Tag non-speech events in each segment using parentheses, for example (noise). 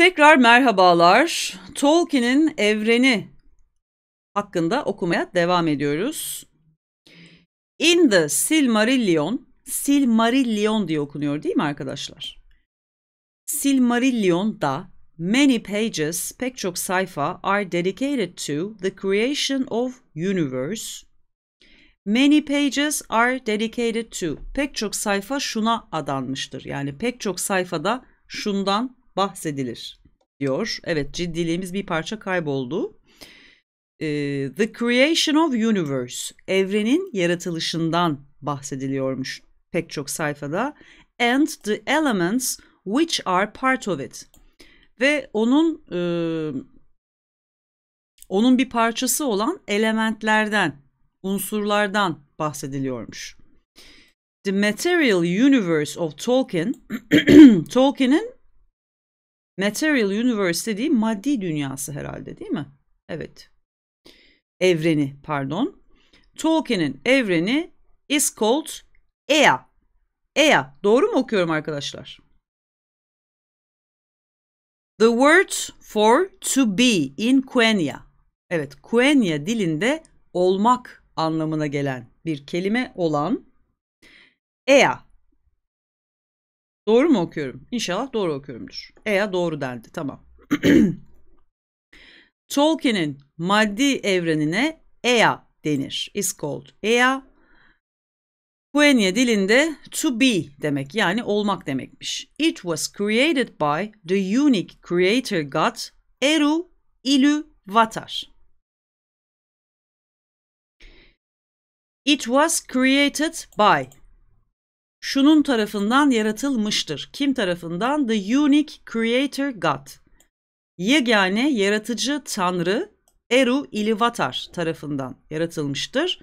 Tekrar merhabalar. Tolkien'in evreni hakkında okumaya devam ediyoruz. In the Silmarillion, Silmarillion diye okunuyor değil mi arkadaşlar? Silmarillion'da many pages, pek çok sayfa are dedicated to the creation of universe. Many pages are dedicated to pek çok sayfa şuna adanmıştır. Yani pek çok sayfada şundan bahsedilir diyor. Evet ciddiliğimiz bir parça kayboldu. Ee, the Creation of Universe, evrenin yaratılışından bahsediliyormuş pek çok sayfada. And the elements which are part of it. Ve onun e, onun bir parçası olan elementlerden, unsurlardan bahsediliyormuş. The Material Universe of Tolkien, (clears throat) Tolkien'in Material universe dediği maddi dünyası herhalde değil mi? Evet. Evreni pardon. Tolkien'in evreni is called Ea. Ea. Doğru mu okuyorum arkadaşlar? The word for to be in Quenya. Evet, Quenya dilinde olmak anlamına gelen bir kelime olan Ea Doğru mu okuyorum? İnşallah doğru okuyorumdur. Eya doğru dendi. Tamam. (clears throat) Tolkien'in maddi evrenine Ea denir. Is called Ea. Quenya dilinde to be demek yani olmak demekmiş. It was created by the unique creator god Eru Ilúvatar. It was created by şunun tarafından yaratılmıştır. Kim tarafından? The unique creator God. Yegane yaratıcı tanrı Eru Ilivatar tarafından yaratılmıştır.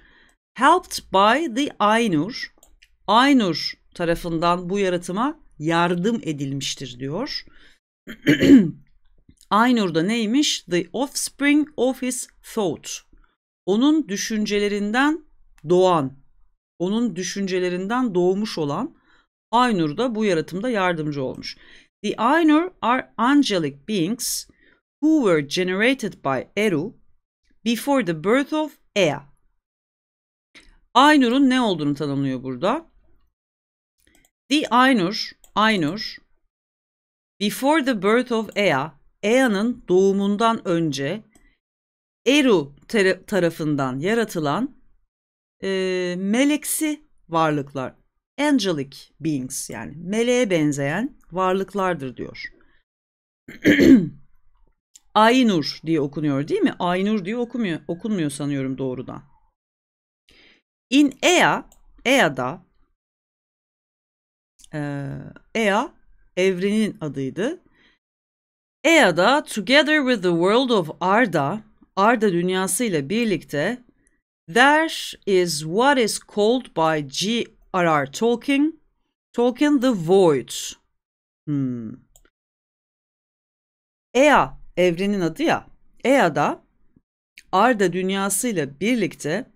Helped by the Ainur. Ainur tarafından bu yaratıma yardım edilmiştir diyor. (clears throat) Ainur da neymiş? The offspring of his thought. Onun düşüncelerinden doğan onun düşüncelerinden doğmuş olan Aynur da bu yaratımda yardımcı olmuş. The Ainur are angelic beings who were generated by Eru before the birth of Ea. Aynur'un ne olduğunu tanımlıyor burada. The Ainur, Ainur before the birth of Ea, Ea'nın doğumundan önce Eru tarafından yaratılan e, meleksi varlıklar, angelic beings yani meleğe benzeyen varlıklardır diyor. (clears throat) Aynur diye okunuyor değil mi? Aynur diye okumuyor, okunmuyor sanıyorum doğrudan. In Ea, Ea'da e, Ea evrenin adıydı. Ea'da Together with the World of Arda, Arda dünyasıyla birlikte There is what is called by G.R.R. Tolkien, Tolkien the Void. Hmm. Ea evrenin adı ya. Ea'da Arda dünyasıyla birlikte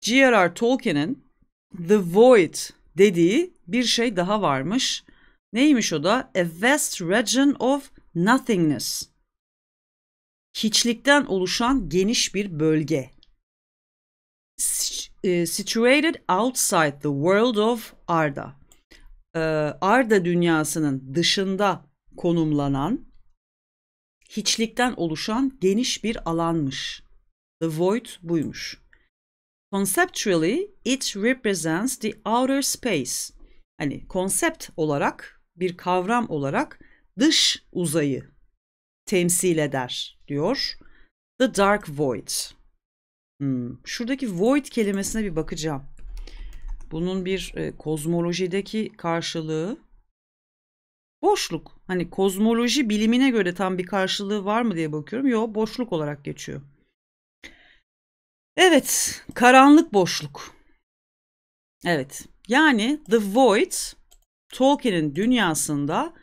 G.R.R. Tolkien'in The Void dediği bir şey daha varmış. Neymiş o da? A vast region of nothingness. Hiçlikten oluşan geniş bir bölge e, situated outside the world of Arda. E, Arda dünyasının dışında konumlanan, hiçlikten oluşan geniş bir alanmış. The void buymuş. Conceptually it represents the outer space. Hani konsept olarak, bir kavram olarak dış uzayı temsil eder diyor. The dark void. Hmm. Şuradaki void kelimesine bir bakacağım. Bunun bir e, kozmolojideki karşılığı boşluk. Hani kozmoloji bilimine göre tam bir karşılığı var mı diye bakıyorum. Yok boşluk olarak geçiyor. Evet karanlık boşluk. Evet yani The Void Tolkien'in dünyasında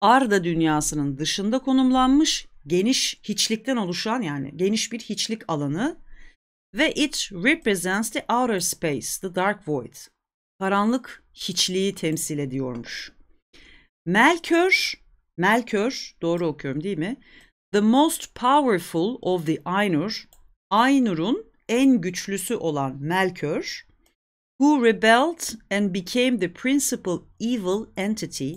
Arda dünyasının dışında konumlanmış geniş hiçlikten oluşan yani geniş bir hiçlik alanı ve it represents the outer space, the dark void. Karanlık hiçliği temsil ediyormuş. Melkör, Melkör doğru okuyorum değil mi? The most powerful of the Ainur, Ainur'un en güçlüsü olan Melkör, who rebelled and became the principal evil entity,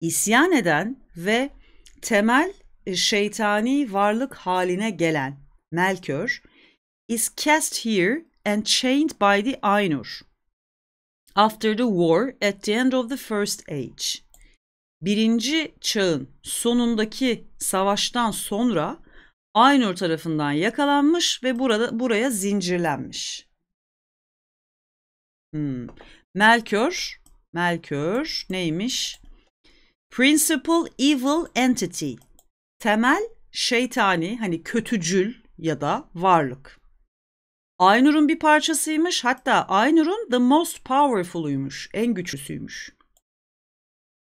isyan eden ve temel e, şeytani varlık haline gelen Melkör, is cast here and chained by the Ainur. After the war at the end of the first age. Birinci çağın sonundaki savaştan sonra Ainur tarafından yakalanmış ve burada buraya zincirlenmiş. Hmm. Melkör, Melkör neymiş? Principal evil entity. Temel şeytani hani kötücül ya da varlık. Aynur'un bir parçasıymış. Hatta Aynur'un the most powerful'uymuş. En güçlüsüymüş.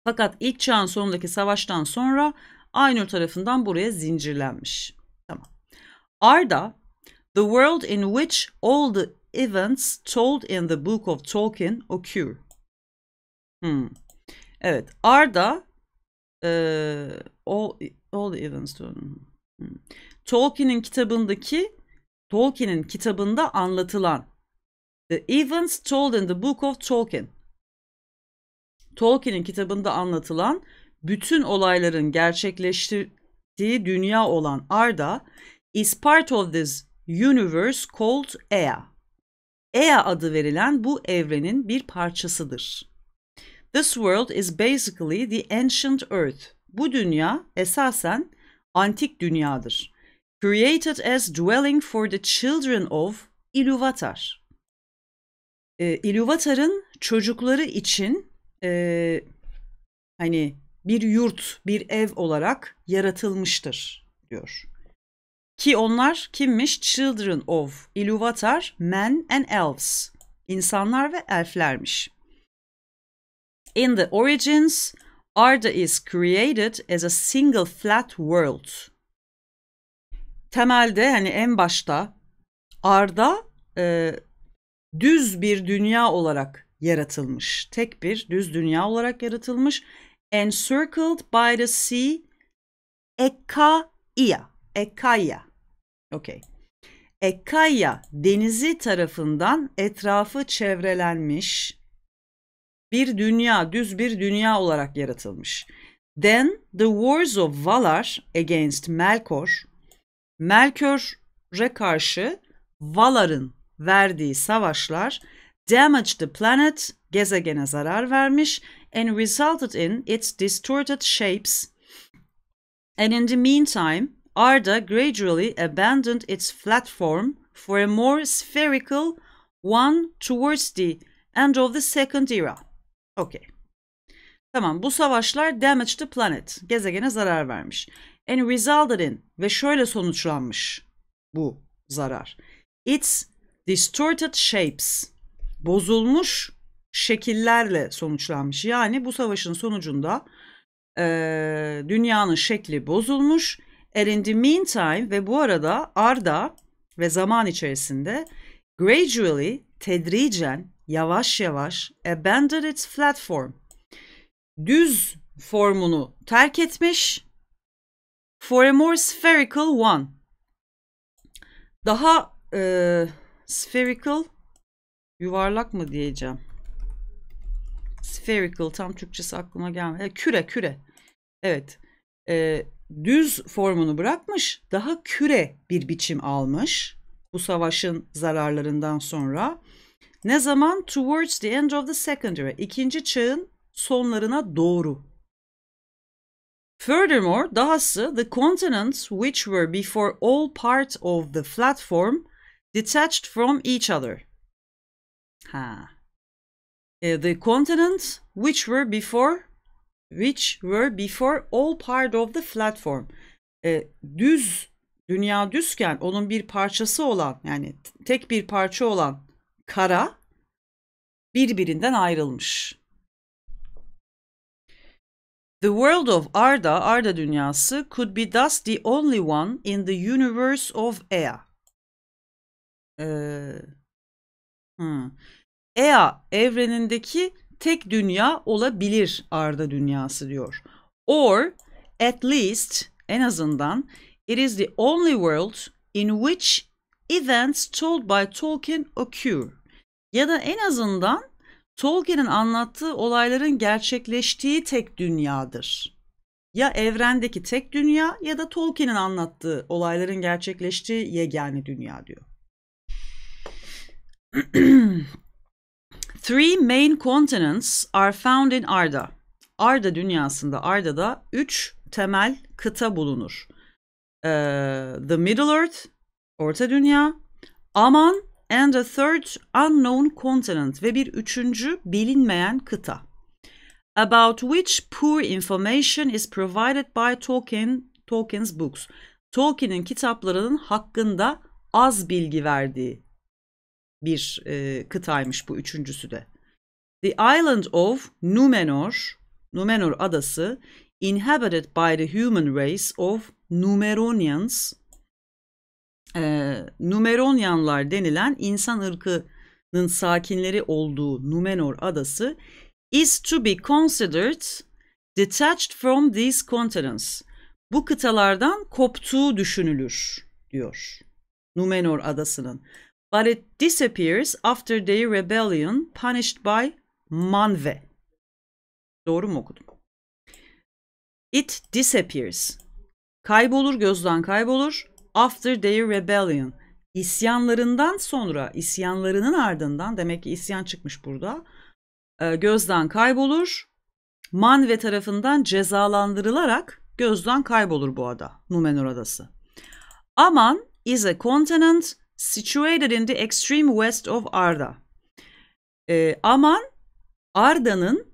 Fakat ilk çağın sonundaki savaştan sonra Aynur tarafından buraya zincirlenmiş. Tamam. Arda, the world in which all the events told in the book of Tolkien occur. Hmm. Evet, Arda e, all, all the events told. Hmm. Tolkien'in kitabındaki Tolkien'in kitabında anlatılan The Events Told in the Book of Tolkien Tolkien'in kitabında anlatılan bütün olayların gerçekleştirdiği dünya olan Arda is part of this universe called Ea. Ea adı verilen bu evrenin bir parçasıdır. This world is basically the ancient earth. Bu dünya esasen antik dünyadır created as dwelling for the children of Iluvatar. E, Iluvatar'ın çocukları için e, hani bir yurt, bir ev olarak yaratılmıştır diyor. Ki onlar kimmiş? Children of Iluvatar, men and elves. İnsanlar ve elflermiş. In the origins, Arda is created as a single flat world temelde hani en başta Arda e, düz bir dünya olarak yaratılmış. Tek bir düz dünya olarak yaratılmış. Encircled by the sea Ekaia. Ekaia. Okay. Ekaia denizi tarafından etrafı çevrelenmiş bir dünya, düz bir dünya olarak yaratılmış. Then the wars of Valar against Melkor Melkör'e karşı Valar'ın verdiği savaşlar damaged the planet, gezegene zarar vermiş and resulted in its distorted shapes. And in the meantime, Arda gradually abandoned its flat form for a more spherical one towards the end of the second era. Okay. Tamam bu savaşlar damaged the planet. Gezegene zarar vermiş and resulted in ve şöyle sonuçlanmış bu zarar. Its distorted shapes bozulmuş şekillerle sonuçlanmış. Yani bu savaşın sonucunda e, dünyanın şekli bozulmuş. And in the meantime ve bu arada Arda ve zaman içerisinde gradually tedricen yavaş yavaş abandoned its flat form düz formunu terk etmiş For a more spherical one. Daha e, spherical yuvarlak mı diyeceğim. Spherical tam Türkçesi aklıma gelmedi. E, küre küre. Evet. E, düz formunu bırakmış. Daha küre bir biçim almış. Bu savaşın zararlarından sonra. Ne zaman? Towards the end of the second era. İkinci çağın sonlarına doğru Furthermore, dahası the continents which were before all part of the platform detached from each other. Ha. Eh, the continents which were before which were before all part of the platform. E, düz dünya düzken onun bir parçası olan yani tek bir parça olan kara birbirinden ayrılmış. The world of Arda, Arda dünyası could be thus the only one in the universe of Ea. Ee, hmm. Ea evrenindeki tek dünya olabilir Arda dünyası diyor. Or at least en azından it is the only world in which events told by Tolkien occur. Ya da en azından Tolkien'in anlattığı olayların gerçekleştiği tek dünyadır. Ya evrendeki tek dünya ya da Tolkien'in anlattığı olayların gerçekleştiği yegane dünya diyor. (clears throat) Three main continents are found in Arda. Arda dünyasında, Arda'da üç temel kıta bulunur. Ee, the Middle Earth, Orta Dünya, Aman and a third unknown continent ve bir üçüncü bilinmeyen kıta. About which poor information is provided by Tolkien, Tolkien's books. Tolkien'in kitaplarının hakkında az bilgi verdiği bir e, kıtaymış bu üçüncüsü de. The island of Numenor, Numenor adası, inhabited by the human race of Numeronians, e, Numeronyanlar denilen insan ırkının sakinleri olduğu Numenor adası is to be considered detached from these continents. Bu kıtalardan koptuğu düşünülür diyor Numenor adasının. But it disappears after their rebellion punished by Manve. Doğru mu okudum? It disappears. Kaybolur gözden kaybolur after their rebellion. İsyanlarından sonra, isyanlarının ardından demek ki isyan çıkmış burada. E, gözden kaybolur. Manve tarafından cezalandırılarak gözden kaybolur bu ada, Numenor adası. Aman is a continent situated in the extreme west of Arda. E, Aman Arda'nın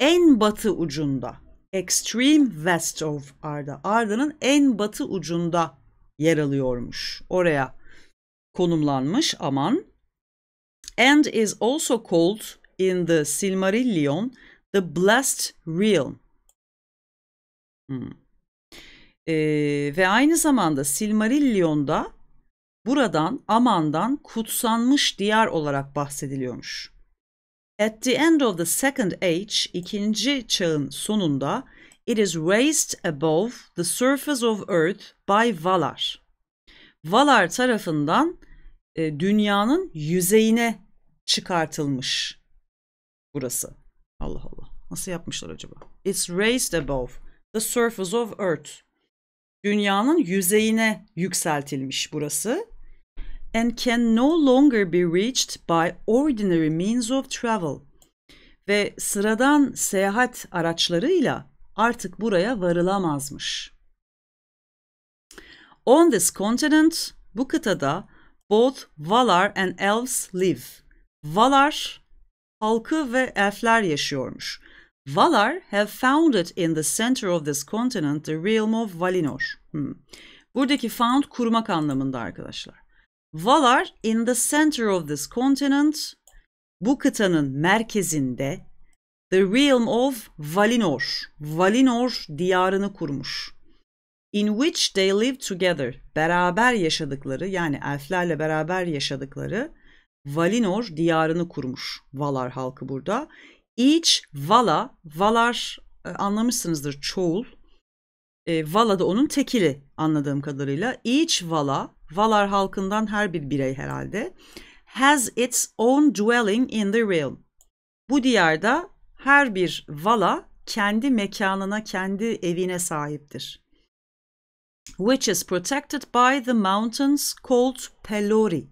en batı ucunda. Extreme west of Arda. Arda'nın en batı ucunda yer alıyormuş. Oraya konumlanmış aman. And is also called in the Silmarillion the Blessed Realm. Hmm. Ee, ve aynı zamanda Silmarillion'da buradan Aman'dan kutsanmış diyar olarak bahsediliyormuş. At the end of the second age, ikinci çağın sonunda It is raised above the surface of earth by Valar. Valar tarafından e, dünyanın yüzeyine çıkartılmış burası. Allah Allah. Nasıl yapmışlar acaba? It's raised above the surface of earth. Dünyanın yüzeyine yükseltilmiş burası. And can no longer be reached by ordinary means of travel. Ve sıradan seyahat araçlarıyla artık buraya varılamazmış. On this continent, bu kıtada both Valar and Elves live. Valar halkı ve elfler yaşıyormuş. Valar have founded in the center of this continent the realm of Valinor. Hmm. Buradaki found kurmak anlamında arkadaşlar. Valar in the center of this continent bu kıtanın merkezinde The Realm of Valinor, Valinor diyarını kurmuş. In which they live together, beraber yaşadıkları yani elflerle beraber yaşadıkları Valinor diyarını kurmuş. Valar halkı burada. Each Vala, Valar e, anlamışsınızdır çoğul. E, Vala da onun tekili anladığım kadarıyla. Each Vala, Valar halkından her bir birey herhalde. Has its own dwelling in the realm. Bu diyarda her bir vala kendi mekanına, kendi evine sahiptir. Which is protected by the mountains called Pelori.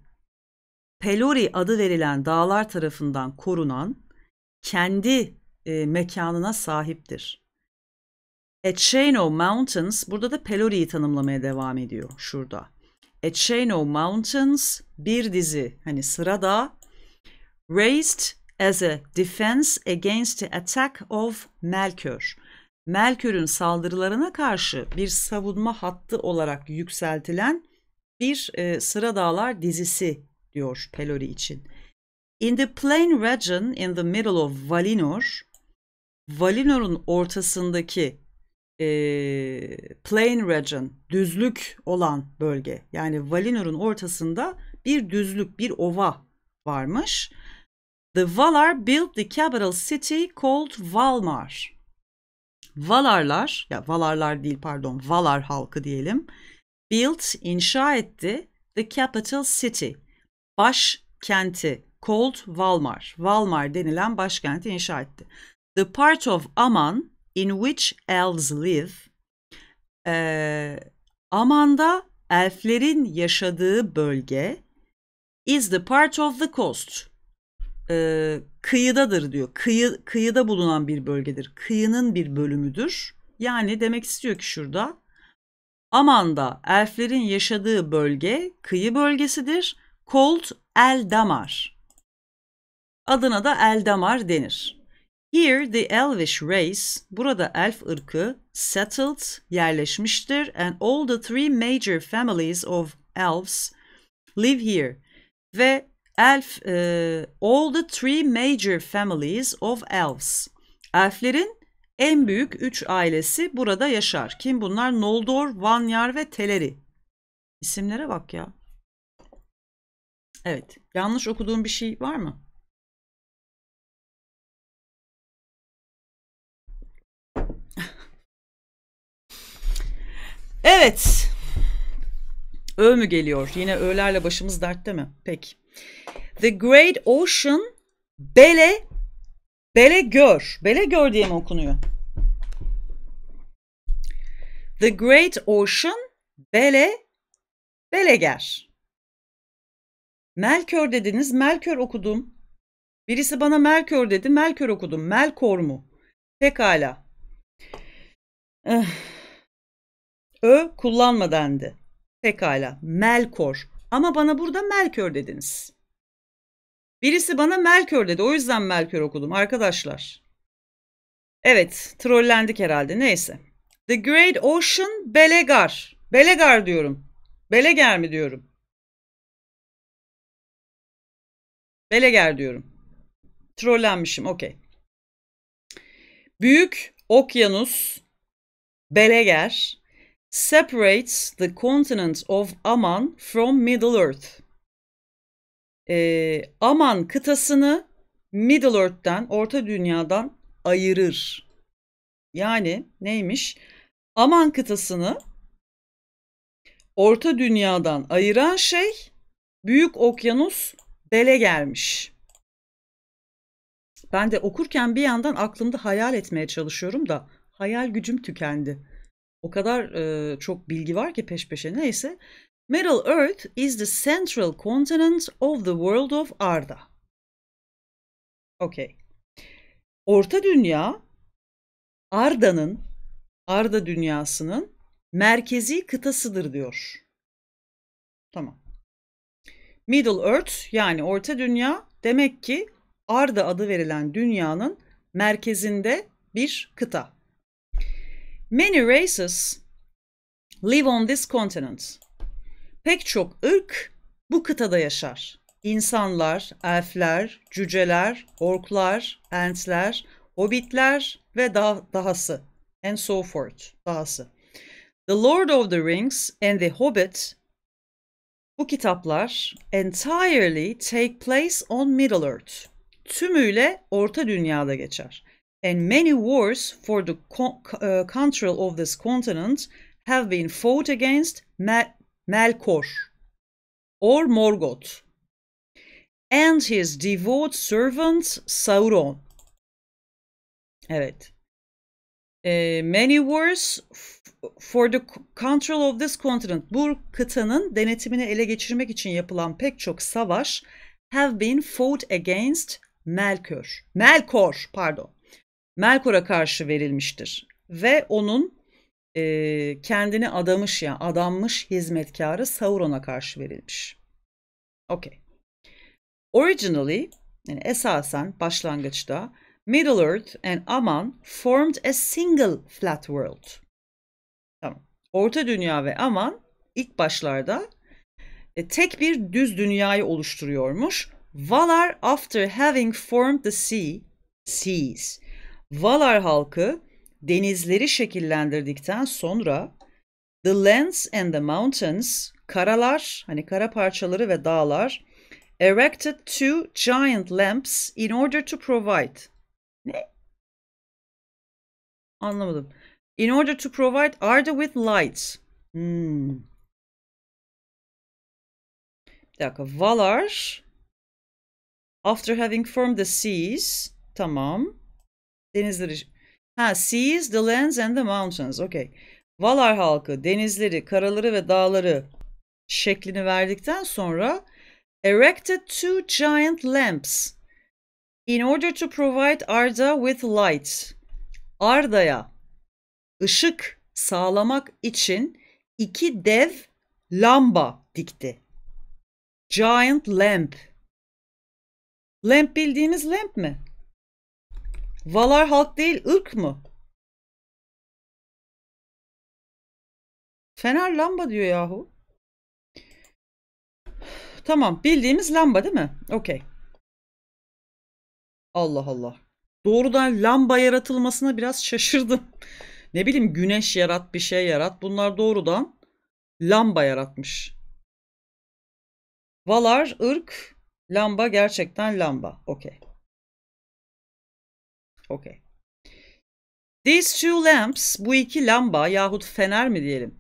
Pelori adı verilen dağlar tarafından korunan kendi e, mekanına sahiptir. Etcheno Mountains burada da Pelori'yi tanımlamaya devam ediyor şurada. Etcheno Mountains bir dizi hani sırada raised as a defense against the attack of Melkor, Melkör'ün saldırılarına karşı bir savunma hattı olarak yükseltilen bir e, sıra dağlar dizisi diyor Pelori için. In the plain region in the middle of Valinor, Valinor'un ortasındaki e, plain region, düzlük olan bölge. Yani Valinor'un ortasında bir düzlük, bir ova varmış. The Valar built the capital city called Valmar. Valarlar, ya Valarlar değil pardon, Valar halkı diyelim. Built, inşa etti the capital city. Baş kenti called Valmar. Valmar denilen başkenti inşa etti. The part of Aman in which elves live. Ee, Aman'da elflerin yaşadığı bölge is the part of the coast e, kıyıdadır diyor. Kıyı, kıyıda bulunan bir bölgedir. Kıyının bir bölümüdür. Yani demek istiyor ki şurada Aman'da elflerin yaşadığı bölge kıyı bölgesidir. Cold Eldamar. Adına da Eldamar denir. Here the Elvish race, burada elf ırkı settled, yerleşmiştir and all the three major families of elves live here. Ve Elf, e, all the three major families of elves. Elflerin en büyük üç ailesi burada yaşar. Kim bunlar? Noldor, Vanyar ve Teleri. İsimlere bak ya. Evet. Yanlış okuduğum bir şey var mı? evet. Ö mü geliyor? Yine öğlerle başımız dertte mi? Peki. The Great Ocean Bele Bele Gör. Bele Gör diye mi okunuyor? The Great Ocean Bele Beleger. Melkör dediniz. Melkör okudum. Birisi bana Melkör dedi. Melkör okudum. Melkor mu? Pekala. Eh. Ö kullanma dendi. Pekala. Melkor. Ama bana burada Melkör dediniz. Birisi bana Melkör dedi. O yüzden Melkör okudum arkadaşlar. Evet, trollendik herhalde. Neyse. The Great Ocean Belegar. Belegar diyorum. Beleger mi diyorum? Beleger diyorum. Trollenmişim. Okey. Büyük Okyanus Beleger separates the continent of Aman from Middle Earth. Ee, Aman kıtasını Middle Earth'ten, Orta Dünya'dan ayırır. Yani neymiş? Aman kıtasını Orta Dünya'dan ayıran şey Büyük Okyanus bele gelmiş. Ben de okurken bir yandan aklımda hayal etmeye çalışıyorum da hayal gücüm tükendi. O kadar e, çok bilgi var ki peş peşe neyse. Middle Earth is the central continent of the world of Arda. Okay. Orta Dünya Arda'nın Arda dünyasının merkezi kıtasıdır diyor. Tamam. Middle Earth yani Orta Dünya demek ki Arda adı verilen dünyanın merkezinde bir kıta. Many races live on this continent. Pek çok ırk bu kıtada yaşar. İnsanlar, elfler, cüceler, orklar, entler, hobbitler ve daha, dahası. And so forth. Dahası. The Lord of the Rings and the Hobbit bu kitaplar entirely take place on Middle-earth. Tümüyle Orta Dünya'da geçer and many wars for the uh, control of this continent have been fought against Mal Malkor or Morgoth and his devout servant Sauron. Evet. E, uh, many wars for the control of this continent. Bu kıtanın denetimini ele geçirmek için yapılan pek çok savaş have been fought against Melkor. Melkor, pardon. Melkor'a karşı verilmiştir ve onun e, kendini adamış ya yani adanmış hizmetkarı Sauron'a karşı verilmiş. Okay. Originally, yani esasen başlangıçta Middle Earth and Aman formed a single flat world. Tamam. Orta Dünya ve Aman ilk başlarda e, tek bir düz dünyayı oluşturuyormuş. Valar after having formed the sea, seas Valar halkı denizleri şekillendirdikten sonra the lands and the mountains karalar hani kara parçaları ve dağlar erected two giant lamps in order to provide ne? Anlamadım. In order to provide Arda with light. Hmm. Bir dakika. Valar after having formed the seas. Tamam denizleri. Ha, seas, the lands and the mountains. Okay. Valar halkı denizleri, karaları ve dağları şeklini verdikten sonra erected two giant lamps in order to provide Arda with light. Arda'ya ışık sağlamak için iki dev lamba dikti. Giant lamp. Lamp bildiğiniz lamp mi? Valar halk değil ırk mı? Fener lamba diyor yahu. Tamam bildiğimiz lamba değil mi? Okey. Allah Allah. Doğrudan lamba yaratılmasına biraz şaşırdım. (laughs) Ne bileyim güneş yarat bir şey yarat. Bunlar doğrudan lamba yaratmış. Valar ırk lamba gerçekten lamba. Okey. Okay. These two lamps, bu iki lamba yahut fener mi diyelim?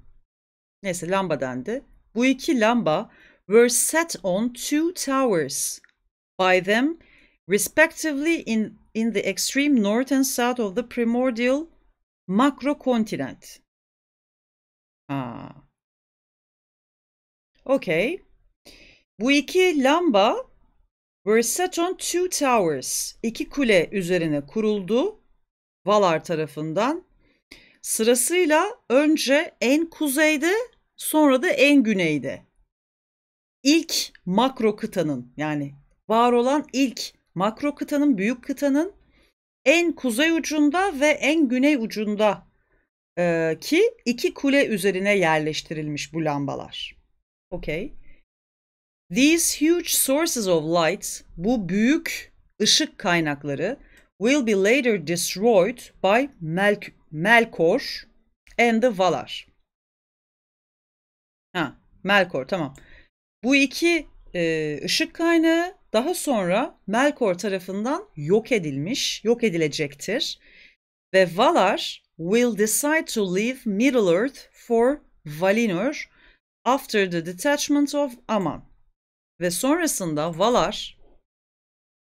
Neyse lamba dendi. Bu iki lamba were set on two towers by them respectively in, in the extreme north and south of the primordial macrocontinent. Ha. Okay. Bu iki lamba set on Two Towers iki kule üzerine kuruldu Valar tarafından. Sırasıyla önce en kuzeyde sonra da en güneyde. İlk makro kıtanın yani var olan ilk makro kıtanın büyük kıtanın en kuzey ucunda ve en güney ucunda e, ki iki kule üzerine yerleştirilmiş bu lambalar. Okey. These huge sources of light, bu büyük ışık kaynakları will be later destroyed by Melk Melkor and the Valar. Ha, Melkor tamam. Bu iki e, ışık kaynağı daha sonra Melkor tarafından yok edilmiş, yok edilecektir. Ve Valar will decide to leave Middle-earth for Valinor after the detachment of Aman. Ve sonrasında Valar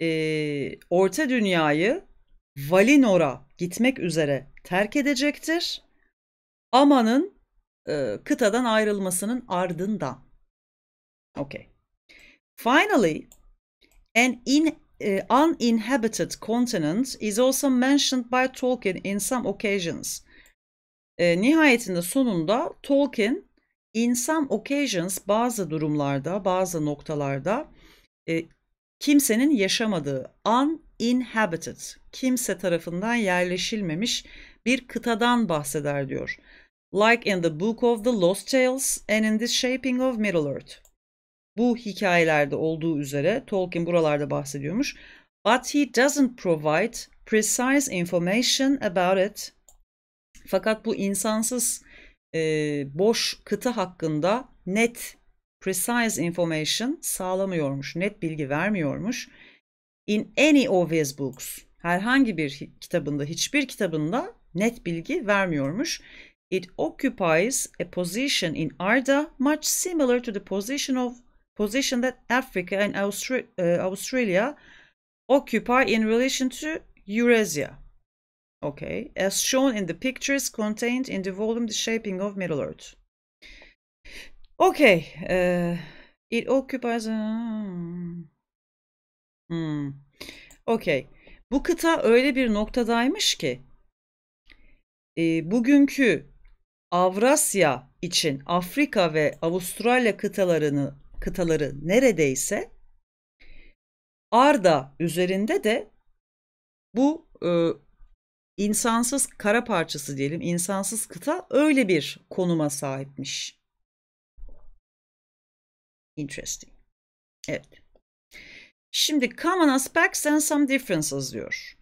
e, Orta Dünya'yı Valinor'a gitmek üzere terk edecektir. Aman'ın e, kıtadan ayrılmasının ardından. Okay. Finally, an in, uh, uninhabited continent is also mentioned by Tolkien in some occasions. E, nihayetinde sonunda Tolkien in some occasions bazı durumlarda, bazı noktalarda e, kimsenin yaşamadığı uninhabited, kimse tarafından yerleşilmemiş bir kıtadan bahseder diyor. Like in the Book of the Lost Tales and in the Shaping of Middle-earth. Bu hikayelerde olduğu üzere Tolkien buralarda bahsediyormuş. But he doesn't provide precise information about it. Fakat bu insansız e, boş kıta hakkında net precise information sağlamıyormuş, net bilgi vermiyormuş. In any of his books, herhangi bir kitabında, hiçbir kitabında net bilgi vermiyormuş. It occupies a position in ARDA much similar to the position of position that Africa and Austra Australia occupy in relation to Eurasia. Okay. As shown in the pictures contained in the volume The Shaping of Middle Earth. Okay. Uh, it occupies... A... Um, hmm. Okay. Bu kıta öyle bir noktadaymış ki e, bugünkü Avrasya için Afrika ve Avustralya kıtalarını kıtaları neredeyse Arda üzerinde de bu e, insansız kara parçası diyelim, insansız kıta öyle bir konuma sahipmiş. Interesting. Evet. Şimdi common aspects and some differences diyor.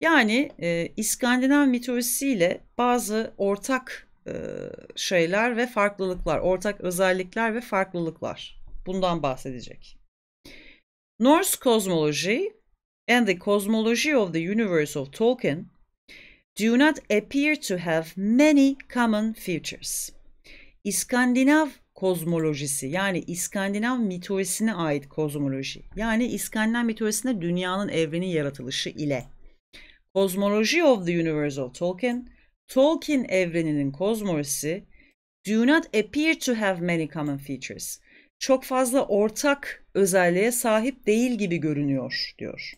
Yani e, İskandinav mitolojisiyle bazı ortak e, şeyler ve farklılıklar, ortak özellikler ve farklılıklar. Bundan bahsedecek. Norse cosmology and the cosmology of the universe of Tolkien do not appear to have many common features. İskandinav kozmolojisi yani İskandinav mitolojisine ait kozmoloji yani İskandinav mitolojisinde dünyanın evrenin yaratılışı ile Cosmology of the Universe of Tolkien Tolkien evreninin kozmolojisi do not appear to have many common features. Çok fazla ortak özelliğe sahip değil gibi görünüyor diyor.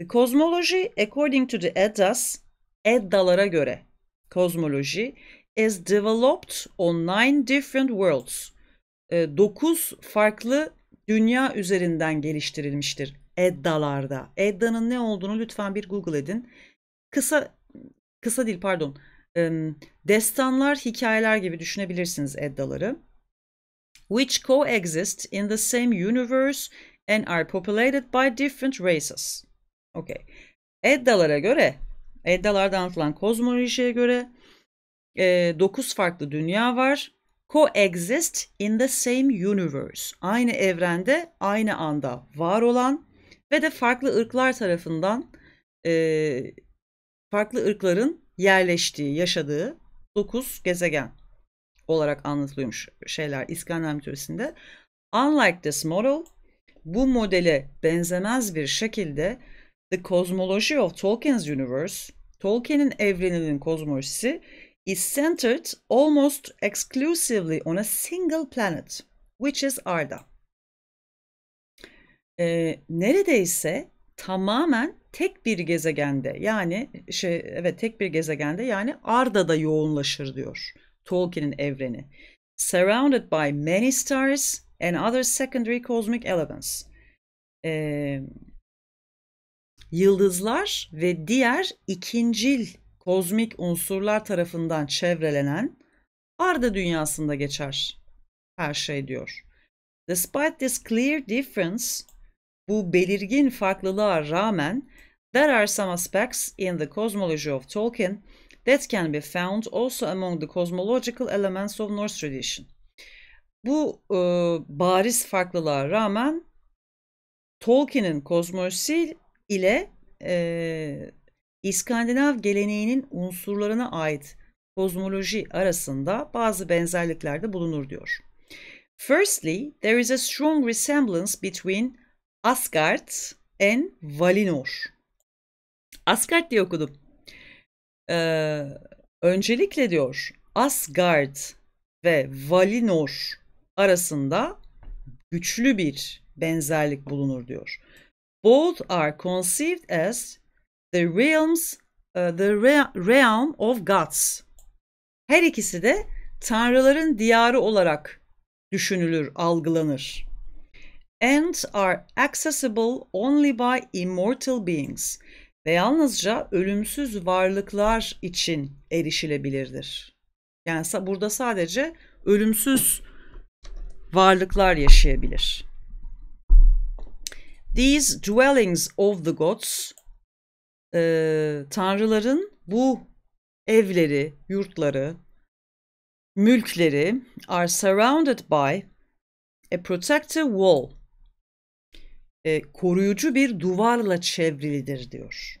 The cosmology according to the Eddas Eddalara göre kozmoloji is developed on nine different worlds. E, dokuz farklı dünya üzerinden geliştirilmiştir Eddalarda. Edda'nın ne olduğunu lütfen bir Google edin. Kısa kısa değil pardon. Destanlar, hikayeler gibi düşünebilirsiniz Eddaları. Which coexist in the same universe and are populated by different races. Okay. Eddalara göre Eddalarda anlatılan kozmolojiye göre e, 9 farklı dünya var. Coexist in the same universe. Aynı evrende aynı anda var olan ve de farklı ırklar tarafından e, farklı ırkların yerleştiği, yaşadığı 9 gezegen olarak anlatılıyormuş şeyler İskandinav mitolojisinde. Unlike this model, bu modele benzemez bir şekilde The Cosmology of Tolkien's Universe Tolkien'in evreninin kozmolojisi is centered almost exclusively on a single planet, which is Arda. Ee, neredeyse tamamen tek bir gezegende yani şey evet tek bir gezegende yani Arda'da yoğunlaşır diyor Tolkien'in evreni. Surrounded by many stars and other secondary cosmic elements. Ee, yıldızlar ve diğer ikincil kozmik unsurlar tarafından çevrelenen Arda dünyasında geçer her şey diyor. Despite this clear difference, bu belirgin farklılığa rağmen there are some aspects in the cosmology of Tolkien that can be found also among the cosmological elements of Norse tradition. Bu e, bariz farklılığa rağmen Tolkien'in kozmolojisi ile e, İskandinav geleneğinin unsurlarına ait kozmoloji arasında bazı benzerlikler de bulunur diyor. Firstly, there is a strong resemblance between Asgard and Valinor. Asgard diye okudum. Ee, öncelikle diyor Asgard ve Valinor arasında güçlü bir benzerlik bulunur diyor. Both are conceived as the realms uh, the realm of gods. Her ikisi de tanrıların diyarı olarak düşünülür, algılanır. And are accessible only by immortal beings ve yalnızca ölümsüz varlıklar için erişilebilirdir. Yani burada sadece ölümsüz varlıklar yaşayabilir. These dwellings of the gods e, tanrıların bu evleri, yurtları, mülkleri are surrounded by a protective wall. E, koruyucu bir duvarla çevrilidir diyor.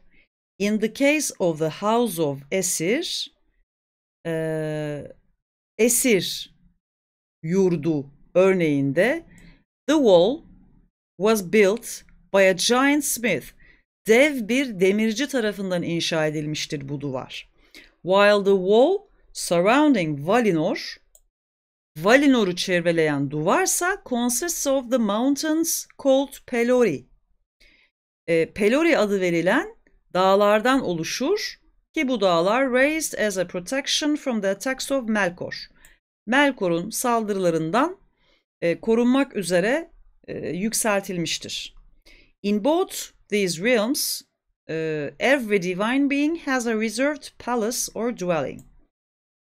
In the case of the house of Esir, e, Esir yurdu örneğinde the wall was built by a giant smith. Dev bir demirci tarafından inşa edilmiştir bu duvar. While the wall surrounding Valinor Valinor'u çevreleyen duvarsa consists of the mountains called Pelori. E, Pelori adı verilen dağlardan oluşur ki bu dağlar raised as a protection from the attacks of Melkor. Melkor'un saldırılarından e, korunmak üzere e, yükseltilmiştir. In both these realms, e, every divine being has a reserved palace or dwelling.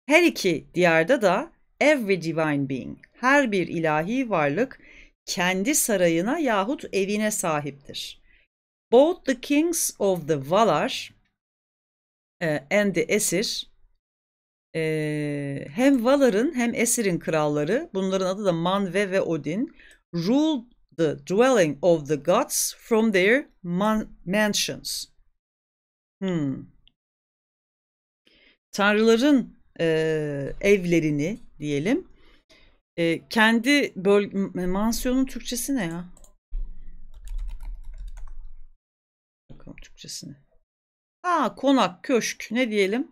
Her iki diyarda da every divine being, her bir ilahi varlık kendi sarayına yahut evine sahiptir. Both the kings of the Valar e, and the Esir e, hem Valar'ın hem Esir'in kralları bunların adı da Manve ve Odin ruled the dwelling of the gods from their man mansions. Hmm. Tanrıların e, evlerini diyelim. E, kendi bölge mansiyonun Türkçesi ne ya? Bakalım türkçesini. ne? konak, köşk ne diyelim?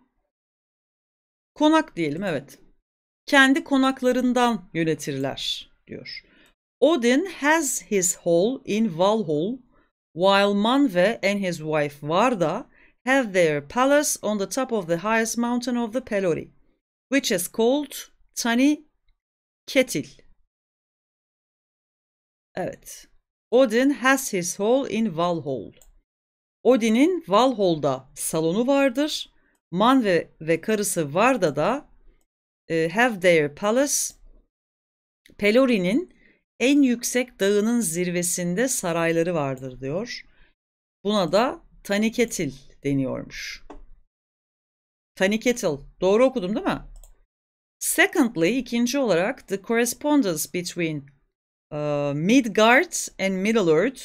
Konak diyelim evet. Kendi konaklarından yönetirler diyor. Odin has his hall in Valhall, while Manve and his wife Varda have their palace on the top of the highest mountain of the Pelori, which is called Tani Ketil. Evet. Odin has his hall in Valhall. Odin'in Valhall'da salonu vardır. Manve ve karısı Varda da e, have their palace Pelori'nin en yüksek dağının zirvesinde sarayları vardır diyor. Buna da Taniketil deniyormuş. Taniketil. Doğru okudum değil mi? Secondly, ikinci olarak the correspondence between uh, Midgard and Middle Earth.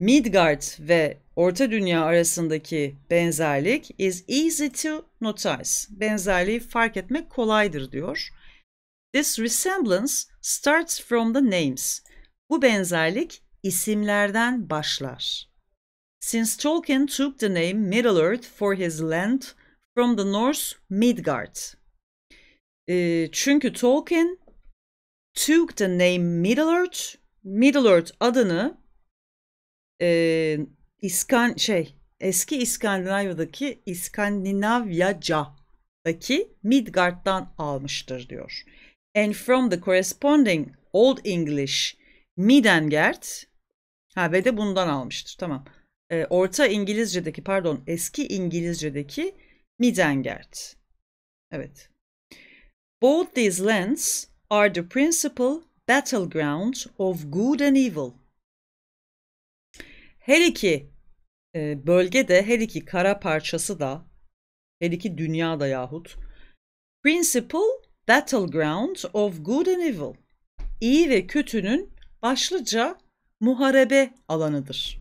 Midgard ve Orta Dünya arasındaki benzerlik is easy to notice. Benzerliği fark etmek kolaydır diyor. This resemblance starts from the names. Bu benzerlik isimlerden başlar. Since Tolkien took the name Middle-earth for his land from the Norse Midgard. E, çünkü Tolkien took the name Middle-earth, Middle-earth adını e, İskan şey eski İskandinavya'daki İskandinavyaca'daki Midgard'dan almıştır diyor and from the corresponding Old English Midengert ha ve de bundan almıştır. Tamam. E, Orta İngilizce'deki pardon eski İngilizce'deki Midengert. Evet. Both these lands are the principal battleground of good and evil. Her iki e, bölge her iki kara parçası da her iki dünya da yahut principal battleground of good and evil. İyi ve kötünün başlıca muharebe alanıdır.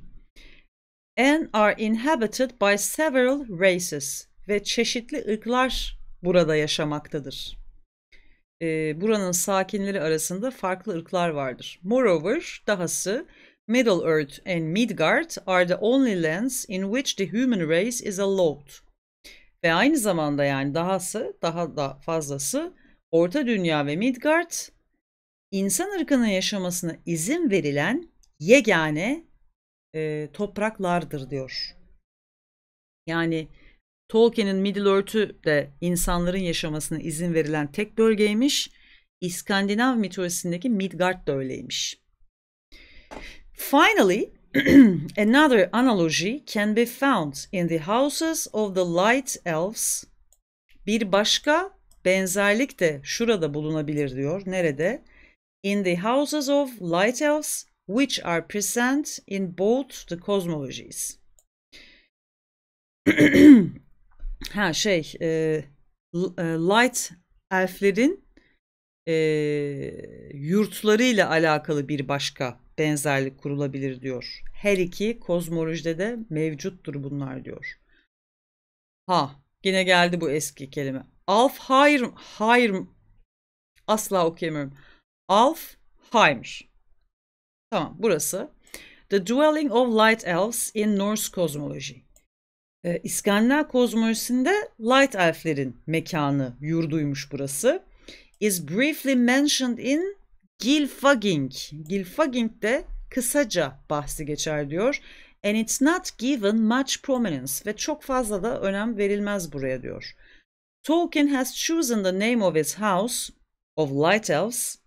And are inhabited by several races ve çeşitli ırklar burada yaşamaktadır. E, buranın sakinleri arasında farklı ırklar vardır. Moreover, dahası Middle Earth and Midgard are the only lands in which the human race is allowed. Ve aynı zamanda yani dahası daha da fazlası Orta Dünya ve Midgard insan ırkının yaşamasına izin verilen yegane e, topraklardır diyor. Yani Tolkien'in Middle Earth'ü de insanların yaşamasına izin verilen tek bölgeymiş. İskandinav mitolojisindeki Midgard da öyleymiş. Finally, (clears throat) another analogy can be found in the houses of the light elves. Bir başka Benzerlik de şurada bulunabilir diyor. Nerede? In the houses of light elves which are present in both the cosmologies. (clears throat) ha şey e, e, light elflerin e, yurtlarıyla alakalı bir başka benzerlik kurulabilir diyor. Her iki kozmolojide de mevcuttur bunlar diyor. Ha Yine geldi bu eski kelime. Alf hayır hayır asla okuyamıyorum. Alf haymış. Tamam burası. The Dwelling of Light Elves in Norse Cosmology. Ee, İskandinav kozmolojisinde Light Elf'lerin mekanı, yurduymuş burası. Is briefly mentioned in Gilfagging. Gilfagging kısaca bahsi geçer diyor. And it's not given much prominence ve çok fazla da önem verilmez buraya diyor. Tolkien has chosen the name of his house of Light Elves,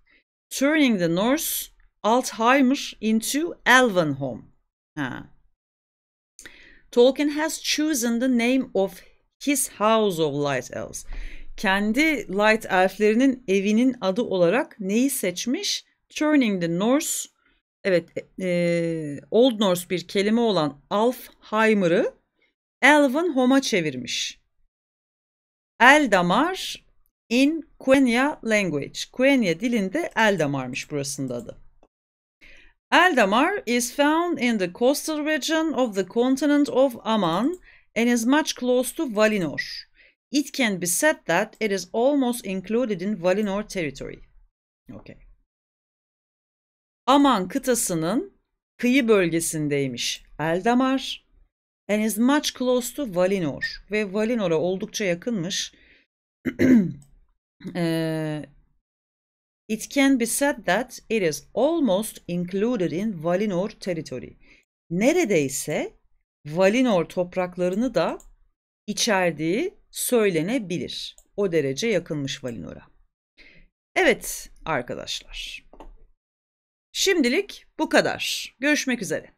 turning the Norse Altheimer into Elvenhome. Ha. Tolkien has chosen the name of his house of Light Elves. Kendi Light Elflerinin evinin adı olarak neyi seçmiş? Turning the Norse evet e, e, Old Norse bir kelime olan Alfheimer'ı Elven Home'a çevirmiş. Eldamar in Quenya language. Quenya dilinde el burasının adı. Eldamar is found in the coastal region of the continent of Aman and is much close to Valinor. It can be said that it is almost included in Valinor territory. Okay. Aman kıtasının kıyı bölgesindeymiş Eldamar and is much close to Valinor ve Valinor'a oldukça yakınmış. (clears throat) Ee, it can be said that it is almost included in Valinor territory. Neredeyse Valinor topraklarını da içerdiği söylenebilir. O derece yakınmış Valinor'a. Evet arkadaşlar. Şimdilik bu kadar. Görüşmek üzere.